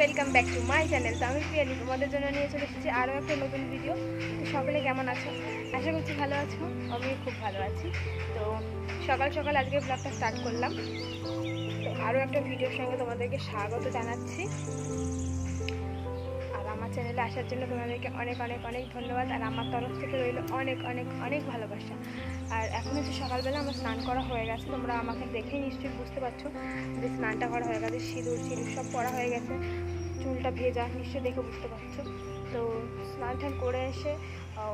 welcome back to my channel তো আমি প্রিয়ানি তোমাদের জন্য নিয়ে চলে এসেছি আরও একটা নতুন ভিডিও তো সকলে কেমন আছো আশা করছি ভালো আছো আমি খুব ভালো আছি তো সকাল সকাল আজকে ব্লগটা স্টার্ট করলাম তো আরও একটা ভিডিওর সঙ্গে তোমাদেরকে স্বাগত জানাচ্ছি আমার চ্যানেলে আসার জন্য তোমাদেরকে অনেক অনেক অনেক ধন্যবাদ আর আমার তরফ থেকে রইল অনেক অনেক অনেক ভালোবাসা আর এখন হচ্ছে সকালবেলা আমার স্নান করা হয়ে গেছে তোমরা আমাকে দেখেই নিশ্চয়ই বুঝতে পারছো যে স্নানটা করা হয়ে গেছে সিঁদুর সিঁদুর সব পরা হয়ে গেছে চুলটা ভেজা নিশ্চয়ই দেখে বুঝতে পারছো তো স্নান ঠান করে এসে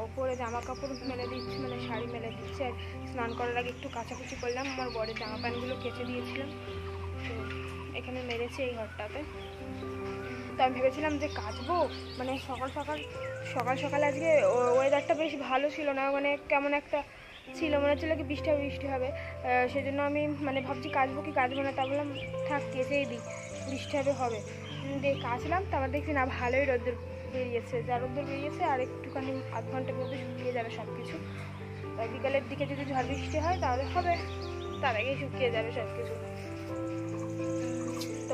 ওপরে জামা কাপড় মেলে দিচ্ছি মানে শাড়ি মেলে দিচ্ছি আর স্নান করার আগে একটু কাচাকুচি করলাম আমার বরের জামা প্যান্টগুলো কেচে দিয়েছিলাম তো এখানে মেরেছি এই ঘরটাতে তো আমি ভেবেছিলাম যে কাচবো মানে সকাল সকাল সকাল সকাল আজকে ওয়েদারটা বেশ ভালো ছিল না মানে কেমন একটা ছিল মনে হচ্ছিলো কি বৃষ্টি বৃষ্টি হবে সেই জন্য আমি মানে ভাবছি কাচবো কি কাচবো না তা বললাম থাক কেটেই দিই বৃষ্টি হবে হবে দিয়ে কাচলাম তারপর দেখছি না ভালোই রোদ্দুর বেরিয়েছে যা রোদ্দুর বেরিয়েছে আর একটুখানি আধ ঘন্টার মধ্যে শুকিয়ে যাবে সব কিছু বিকালের দিকে যদি ঝড় বৃষ্টি হয় তাহলে হবে তার আগেই শুকিয়ে যাবে সব কিছু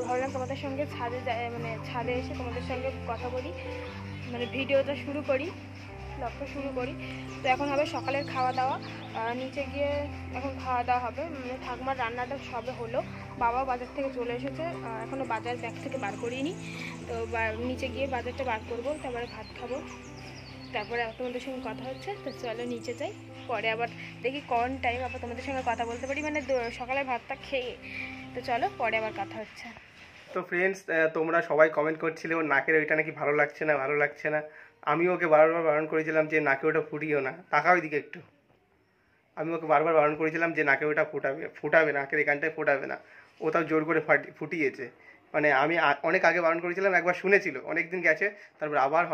ভাবলাম তোমাদের সঙ্গে ছাদে যায় মানে ছাদে এসে তোমাদের সঙ্গে কথা বলি মানে ভিডিওটা শুরু করি ব্লগটা শুরু করি তো এখন হবে সকালের খাওয়া দাওয়া নিচে গিয়ে এখন খাওয়া দাওয়া হবে মানে ঠাকুমার রান্নাটা সবে হলো বাবা বাজার থেকে চলে এসেছে এখনও বাজার ব্যাগ থেকে বার করিনি তো নিচে গিয়ে বাজারটা বার করবো তারপরে ভাত খাবো তারপরে তোমাদের সঙ্গে কথা হচ্ছে তো চলো নিচে যাই পরে আবার দেখি কন টাইম আবার তোমাদের সঙ্গে কথা বলতে পারি মানে সকালে ভাতটা খেয়ে তো চলো পরে আবার কথা হচ্ছে তো ফ্রেন্ডস তোমরা সবাই কমেন্ট করছিলে ওর নাকের ওইটা নাকি ভালো লাগছে না ভালো লাগছে না আমি ওকে বারবার বারণ করেছিলাম যে নাকে ওটা ফুটিও না তাকা ওইদিকে একটু আমি ওকে বারবার বারণ করেছিলাম যে নাকে ওটা ফোটাবে ফোটাবে নাকের এখানটায় ফোটাবে না ও তাও জোর করে ফাটি ফুটিয়েছে মানে আমি অনেক আগে বারণ করেছিলাম একবার শুনেছিল অনেক দিন গেছে তারপর আবার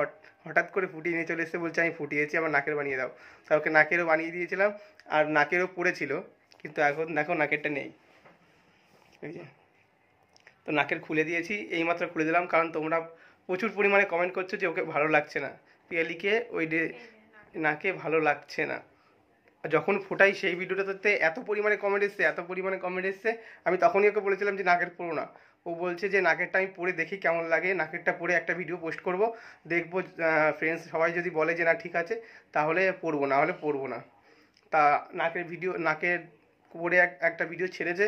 হঠাৎ করে ফুটিয়ে নিয়ে চলে এসে বলছে আমি ফুটিয়েছি আমার নাকের বানিয়ে দাও তা ওকে নাকেরও বানিয়ে দিয়েছিলাম আর নাকেরও পড়েছিল কিন্তু এখন দেখো নাকেরটা নেই ঠিক আছে তো নাকের খুলে দিয়েছি এই মাত্র খুলে দিলাম কারণ তোমরা প্রচুর পরিমাণে কমেন্ট করছো যে ওকে ভালো লাগছে না পিয়ালিকে ওই ডে নাকে ভালো লাগছে না যখন ফোটাই সেই ভিডিওটাতে এত পরিমাণে কমেন্ট এসছে এত পরিমাণে কমেন্ট এসছে আমি তখনই ওকে বলেছিলাম যে নাকের পড়ো না ও বলছে যে নাকেরটা আমি পরে দেখি কেমন লাগে নাকেরটা পরে একটা ভিডিও পোস্ট করব দেখবো ফ্রেন্ডস সবাই যদি বলে যে না ঠিক আছে তাহলে পরবো না হলে পরবো না তা নাকের ভিডিও নাকের পরে একটা ভিডিও ছেড়েছে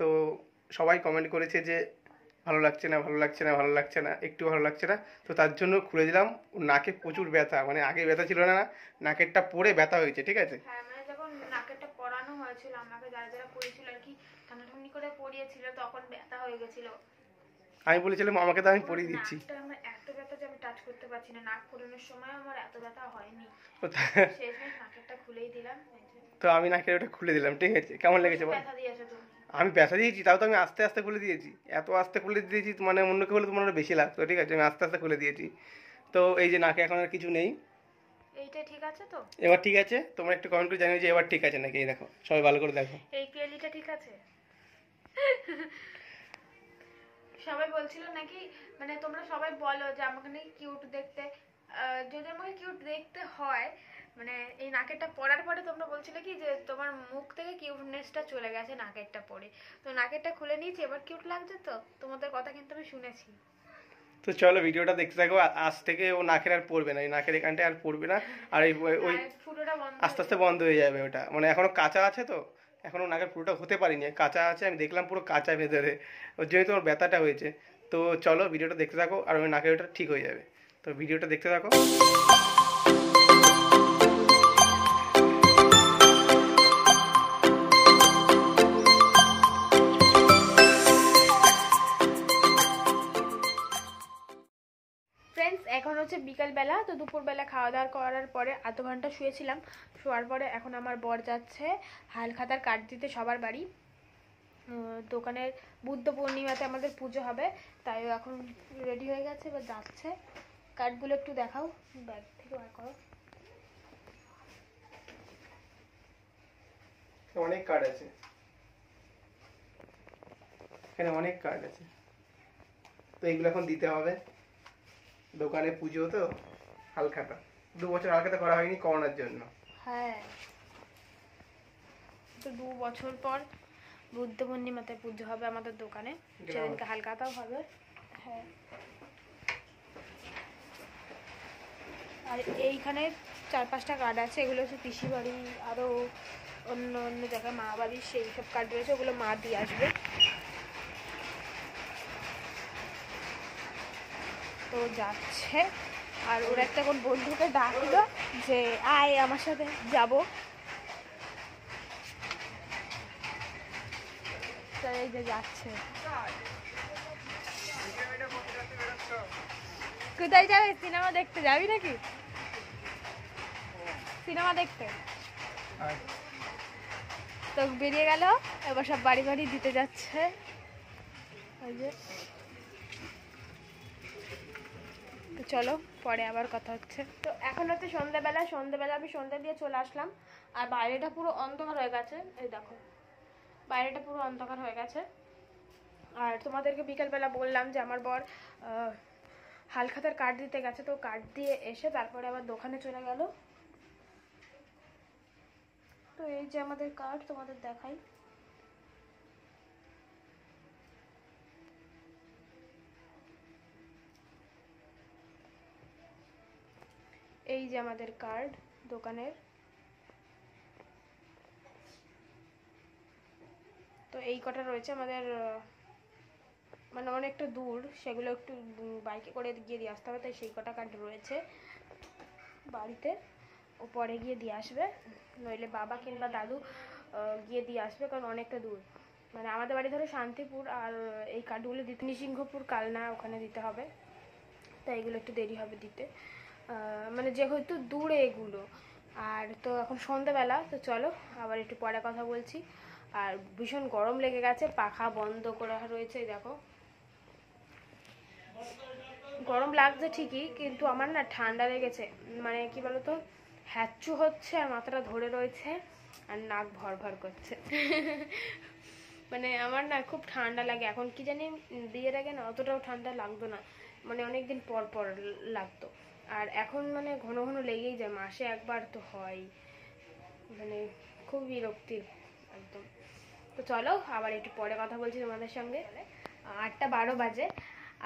তো সবাই কমেন্ট করেছে যে ভালো লাগছে না ভালো লাগছে না ভালো লাগছে না একটু ভালো লাগছে না তো তার জন্য খুলে দিলাম ওর নাকে প্রচুর ব্যথা মানে আগে ব্যথা ছিল না নাকেরটা পরে ব্যথা হয়েছে ঠিক আছে হ্যাঁ, মানে আমি বলেছিলাম আমাকে তো আমি পরিয়ে দিচ্ছি তো আমি নাকের ওটা খুলে দিলাম ঠিক আছে কেমন লেগেছে বল ব্যথা দিয়েছে আমি ব্যথা দিয়েছি তাও তো আমি আস্তে আস্তে খুলে দিয়েছি এত আস্তে খুলে দিয়েছি মানে অন্য কেউ হলে তোমার মানে বেশি লাগতো ঠিক আছে আমি আস্তে আস্তে খুলে দিয়েছি তো এই যে নাকে এখন আর কিছু নেই এইটা ঠিক আছে তো এবার ঠিক আছে তোমরা একটু কমেন্ট করে জানিও যে এবার ঠিক আছে নাকি দেখো সবাই ভালো করে দেখো এই পিয়ালিটা ঠিক আছে সবাই বলছিল নাকি মানে তোমরা সবাই বলো যে আমাকে নাকি কিউট দেখতে যদি আমাকে কিউট দেখতে হয় মানে এই নাকেরটা পরার পরে তোমরা বলছিলে কি যে তোমার মুখ থেকে কিউটনেসটা চলে গেছে নাকেরটা পরে তো নাকেরটা খুলে নিয়েছি এবার কিউট লাগছে তো তোমাদের কথা কিন্তু আমি শুনেছি তো চলো ভিডিওটা দেখতে থাকো আজ থেকে ও নাকের আর পড়বে না এই নাকের এখানটায় আর পড়বে না আর ওই ওই আস্তে আস্তে বন্ধ হয়ে যাবে ওটা মানে এখনো কাঁচা আছে তো এখনো নাকের পুরোটা হতে পারিনি কাঁচা আছে আমি দেখলাম পুরো কাঁচা ভেতরে ওর জন্যই তোমার ব্যথাটা হয়েছে তো চলো ভিডিওটা দেখতে থাকো আর ওই নাকের ওটা ঠিক হয়ে যাবে তো ভিডিওটা দেখতে থাকো হচ্ছে বিকালবেলা তো দুপুরবেলা খাওয়া দাওয়া করার পরে আধ ঘন্টা শুয়েছিলাম শোয়ার পরে এখন আমার বর যাচ্ছে হাল খাতার কাঠ দিতে সবার বাড়ি দোকানের বুদ্ধ পূর্ণিমাতে আমাদের পুজো হবে তাই এখন রেডি হয়ে গেছে বা যাচ্ছে কাঠগুলো একটু দেখাও ব্যাগ থেকে বার করো অনেক কার্ড আছে এখানে অনেক কার্ড আছে তো এগুলো এখন দিতে হবে দোকানে পুজো তো হালখাতা দু বছর হালখাতা করা হয়নি করোনার জন্য হ্যাঁ তো দু বছর পর বুদ্ধ পূর্ণিমাতে পুজো হবে আমাদের দোকানে সেদিনকে হালখাতাও হবে হ্যাঁ আর এইখানে চার পাঁচটা কার্ড আছে এগুলো হচ্ছে পিসি বাড়ি আরও অন্য অন্য জায়গায় মা বাড়ি সেই সব কার্ড রয়েছে ওগুলো মা দিয়ে আসবে তো যাচ্ছে আর ওর একটা কোন বন্ধুকে ডাকলো যে আয় আমার সাথে যাব তো এই যে যাচ্ছে কোথায় যাবে সিনেমা দেখতে যাবি নাকি সিনেমা দেখতে তো বেরিয়ে গেল এবার সব বাড়ি বাড়ি দিতে যাচ্ছে ওই যে চলো পরে আবার কথা হচ্ছে তো এখন হচ্ছে সন্ধ্যেবেলা সন্ধ্যাবেলা আমি সন্ধ্যা দিয়ে চলে আসলাম আর বাইরেটা পুরো অন্ধকার হয়ে গেছে এই দেখো বাইরেটা পুরো অন্ধকার হয়ে গেছে আর তোমাদেরকে বিকালবেলা বললাম যে আমার বর হালখাতার কার্ড দিতে গেছে তো কার্ড দিয়ে এসে তারপরে আবার দোকানে চলে গেল তো এই যে আমাদের কার্ড তোমাদের দেখাই এই যে আমাদের কার্ড দোকানের তো এই কটা রয়েছে আমাদের মানে অনেকটা দূর সেগুলো একটু বাইকে করে গিয়ে দিয়ে আসতে হবে তাই সেই কটা কার্ড রয়েছে বাড়িতে ও পরে গিয়ে দিয়ে আসবে নইলে বাবা কিংবা দাদু গিয়ে দিয়ে আসবে কারণ অনেকটা দূর মানে আমাদের বাড়ি ধরো শান্তিপুর আর এই কার্ডগুলো দিতে নিসিংহপুর কালনা ওখানে দিতে হবে তাই এগুলো একটু দেরি হবে দিতে মানে যেহেতু দূরে এগুলো আর তো এখন সন্ধেবেলা তো চলো আবার একটু পরে কথা বলছি আর ভীষণ গরম লেগে গেছে পাখা বন্ধ করা রয়েছে দেখো গরম লাগছে ঠিকই কিন্তু আমার না ঠান্ডা লেগেছে মানে কি বলতো হ্যাচু হচ্ছে আর মাথাটা ধরে রয়েছে আর নাক ভর ভর করছে মানে আমার না খুব ঠান্ডা লাগে এখন কি জানি বিয়ের আগে না অতটাও ঠান্ডা লাগতো না মানে অনেকদিন পর পর লাগতো আর এখন মানে ঘন ঘন লেগেই যায় মাসে একবার তো হয় মানে খুব বিরক্তির একদম তো চলো আবার একটু পরে কথা বলছি তোমাদের সঙ্গে আটটা বারো বাজে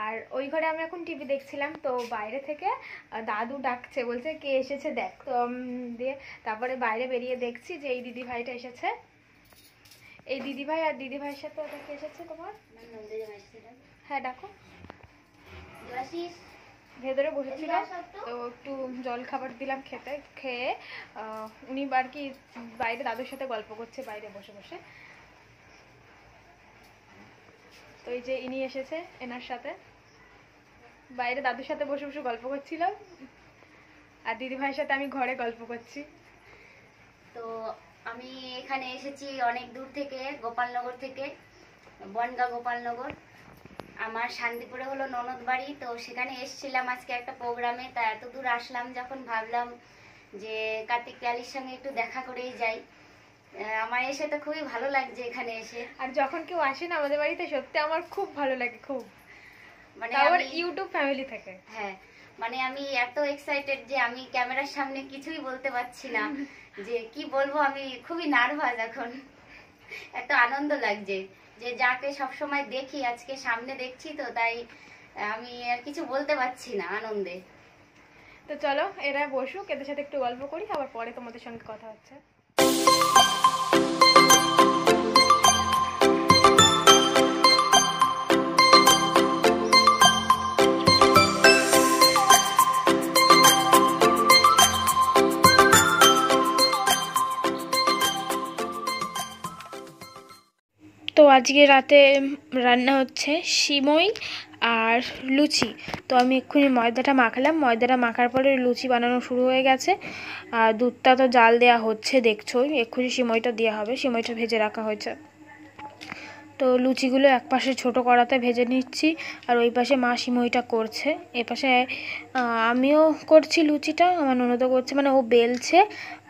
আর ওই ঘরে আমি এখন টিভি দেখছিলাম তো বাইরে থেকে দাদু ডাকছে বলছে কে এসেছে দেখ তো দিয়ে তারপরে বাইরে বেরিয়ে দেখছি যে এই দিদি ভাইটা এসেছে এই দিদি ভাই আর দিদি ভাইয়ের সাথে ওটা কে এসেছে তোমার হ্যাঁ ডাকো ভেতরে বসেছিল তো একটু জল খাবার দিলাম খেতে খেয়ে উনি আর কি বাইরে দাদুর সাথে গল্প করছে বাইরে বসে বসে তো এই যে ইনি এসেছে এনার সাথে বাইরে দাদুর সাথে বসে বসে গল্প করছিলাম আর দিদি ভাইয়ের সাথে আমি ঘরে গল্প করছি তো আমি এখানে এসেছি অনেক দূর থেকে গোপালনগর থেকে বনগা গোপালনগর আমার শান্তিপুরে হলো ননদ বাড়ি তো সেখানে এসছিলাম আজকে একটা প্রোগ্রামে তা এত দূর আসলাম যখন ভাবলাম যে কার্তিক পিয়ালির সঙ্গে একটু দেখা করেই যাই আমার এসে তো খুবই ভালো লাগছে এখানে এসে আর যখন কেউ আসে না আমাদের বাড়িতে সত্যি আমার খুব ভালো লাগে খুব মানে আমার ইউটিউব ফ্যামিলি থেকে হ্যাঁ মানে আমি এত এক্সাইটেড যে আমি ক্যামেরার সামনে কিছুই বলতে পারছি না যে কি বলবো আমি খুবই নার্ভাস এখন এত আনন্দ লাগছে যে যাকে সবসময় দেখি আজকে সামনে দেখছি তো তাই আমি আর কিছু বলতে পারছি না আনন্দে তো চলো এরা বসুক এদের সাথে একটু গল্প করি আবার পরে তোমাদের সঙ্গে কথা হচ্ছে আজকে রাতে রান্না হচ্ছে সিমই আর লুচি তো আমি এক্ষুনি ময়দাটা মাখলাম ময়দাটা মাখার পরে লুচি বানানো শুরু হয়ে গেছে আর দুধটা তো জাল দেয়া হচ্ছে দেখছোই এক্ষুনি সিমইটা দেওয়া হবে সিমইটা ভেজে রাখা হয়েছে তো লুচিগুলো এক পাশে ছোটো কড়াতে ভেজে নিচ্ছি আর ওই পাশে মা সিমইটা করছে এ পাশে আমিও করছি লুচিটা আমার ননদও করছে মানে ও বেলছে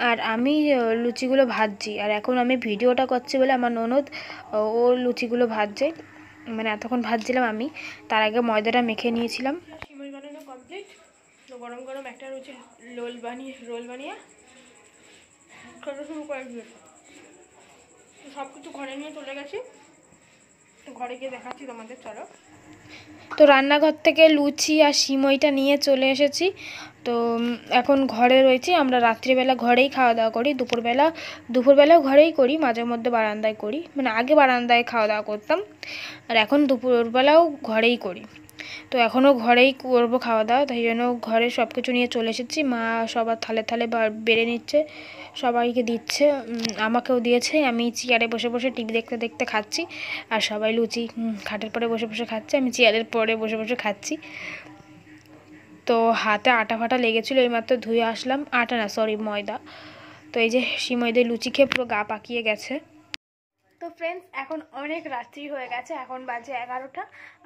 আর আমি লুচিগুলো ভাজছি আর এখন আমি ভিডিওটা করছি বলে আমার ননদ ও লুচিগুলো ভাজছে মানে এতক্ষণ ভাজছিলাম আমি তার আগে ময়দাটা মেখে নিয়েছিলাম সিমই বানানো কমপ্লিট তো গরম গরম একটা রয়েছে বানিয়ে রোল বানিয়ে শুরু সব কিছু ঘরে নিয়ে চলে গেছি ঘরে গিয়ে দেখাচ্ছি তোমাদের চলো তো রান্নাঘর থেকে লুচি আর সিমইটা নিয়ে চলে এসেছি তো এখন ঘরে রয়েছি আমরা রাত্রিবেলা ঘরেই খাওয়া দাওয়া করি দুপুরবেলা দুপুরবেলা ঘরেই করি মাঝে মধ্যে বারান্দায় করি মানে আগে বারান্দায় খাওয়া দাওয়া করতাম আর এখন দুপুরবেলাও ঘরেই করি তো এখনও ঘরেই করবো খাওয়া দাওয়া তাই জন্য ঘরে সব কিছু নিয়ে চলে এসেছি মা সবার থালে থালে বেড়ে নিচ্ছে সবাইকে দিচ্ছে আমাকেও দিয়েছে আমি চেয়ারে বসে বসে টিভি দেখতে দেখতে খাচ্ছি আর সবাই লুচি খাটের পরে বসে বসে খাচ্ছে আমি চেয়ারের পরে বসে বসে খাচ্ছি তো হাতে আটা ফাটা লেগেছিলো এইমাত্র ধুয়ে আসলাম আটা না সরি ময়দা তো এই যে সি দিয়ে লুচি খেয়ে পুরো গা পাকিয়ে গেছে তো ফ্রেন্ডস এখন অনেক রাত্রি হয়ে গেছে এখন বাজে এগারোটা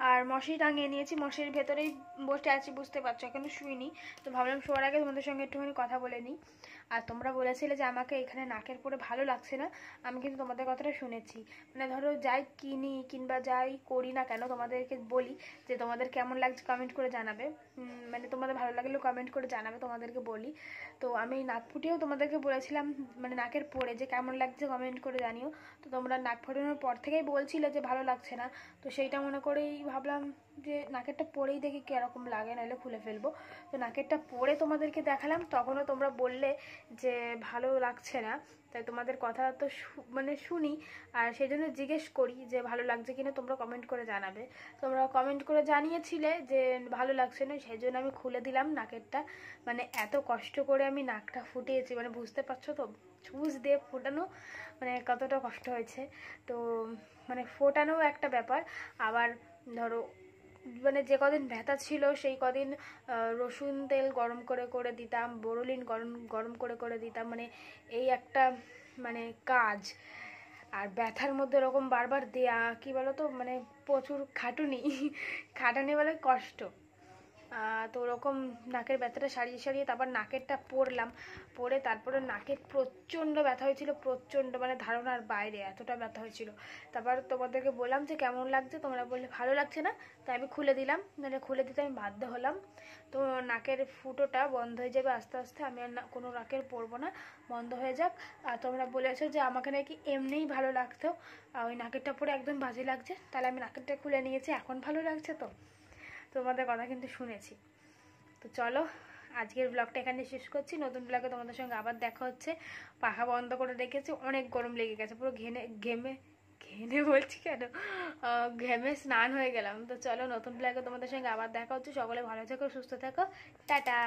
আর মশারি টাঙিয়ে নিয়েছি মশারির ভেতরেই বসে আছি বুঝতে পারছো এখনও শুইনি তো ভাবলাম শোয়ার আগে তোমাদের সঙ্গে একটুখানি কথা বলে নিই আর তোমরা বলেছিলে যে আমাকে এখানে নাকের পরে ভালো লাগছে না আমি কিন্তু তোমাদের কথাটা শুনেছি মানে ধরো যাই কিনি কিংবা যাই করি না কেন তোমাদেরকে বলি যে তোমাদের কেমন লাগছে কমেন্ট করে জানাবে মানে তোমাদের ভালো লাগলেও কমেন্ট করে জানাবে তোমাদেরকে বলি তো আমি নাক ফুটিয়েও তোমাদেরকে বলেছিলাম মানে নাকের পরে যে কেমন লাগছে কমেন্ট করে জানিও তো তোমরা নাক ফুটানোর পর থেকেই বলছিলে যে ভালো লাগছে না তো সেইটা মনে করেই ভাবলাম যে নাকেরটা পরেই দেখি কীরকম লাগে নাহলে খুলে ফেলবো তো নাকেরটা পরে তোমাদেরকে দেখালাম তখনও তোমরা বললে যে ভালো লাগছে না তাই তোমাদের কথা তো মানে শুনি আর সেই জন্য জিজ্ঞেস করি যে ভালো লাগছে কি না তোমরা কমেন্ট করে জানাবে তোমরা কমেন্ট করে জানিয়েছিলে যে ভালো লাগছে না সেই জন্য আমি খুলে দিলাম নাকেরটা মানে এত কষ্ট করে আমি নাকটা ফুটিয়েছি মানে বুঝতে পারছো তো চুজ দিয়ে ফোটানো মানে কতটা কষ্ট হয়েছে তো মানে ফোটানো একটা ব্যাপার আবার ধরো মানে যে কদিন ব্যথা ছিল সেই কদিন রসুন তেল গরম করে করে দিতাম বরলিন গরম গরম করে করে দিতাম মানে এই একটা মানে কাজ আর ব্যথার মধ্যে ওরকম বারবার দেয়া কী বলো তো মানে প্রচুর খাটুনি খাটানি বলে কষ্ট তো ওরকম নাকের ব্যথাটা সারিয়ে সারিয়ে তারপর নাকেরটা পরলাম পরে তারপরে নাকের প্রচণ্ড ব্যথা হয়েছিল প্রচণ্ড মানে ধারণার বাইরে এতটা ব্যথা হয়েছিল তারপর তোমাদেরকে বললাম যে কেমন লাগছে তোমরা বললে ভালো লাগছে না তাই আমি খুলে দিলাম মানে খুলে দিতে আমি বাধ্য হলাম তো নাকের ফুটোটা বন্ধ হয়ে যাবে আস্তে আস্তে আমি আর কোনো নাকের পরবো না বন্ধ হয়ে যাক আর তোমরা বলেছো যে আমাকে নাকি এমনিই ভালো লাগতো ওই নাকেরটা পরে একদম বাজে লাগছে তাহলে আমি নাকেরটা খুলে নিয়েছি এখন ভালো লাগছে তো তোমাদের কথা কিন্তু শুনেছি তো চলো আজকের ব্লগটা এখানে শেষ করছি নতুন ব্লগে তোমাদের সঙ্গে আবার দেখা হচ্ছে পাখা বন্ধ করে রেখেছি অনেক গরম লেগে গেছে পুরো ঘেনে ঘেমে ঘেনে বলছি কেন ঘেমে স্নান হয়ে গেলাম তো চলো নতুন ব্লগে তোমাদের সঙ্গে আবার দেখা হচ্ছে সকলে ভালো থেকো সুস্থ থেকো টাটা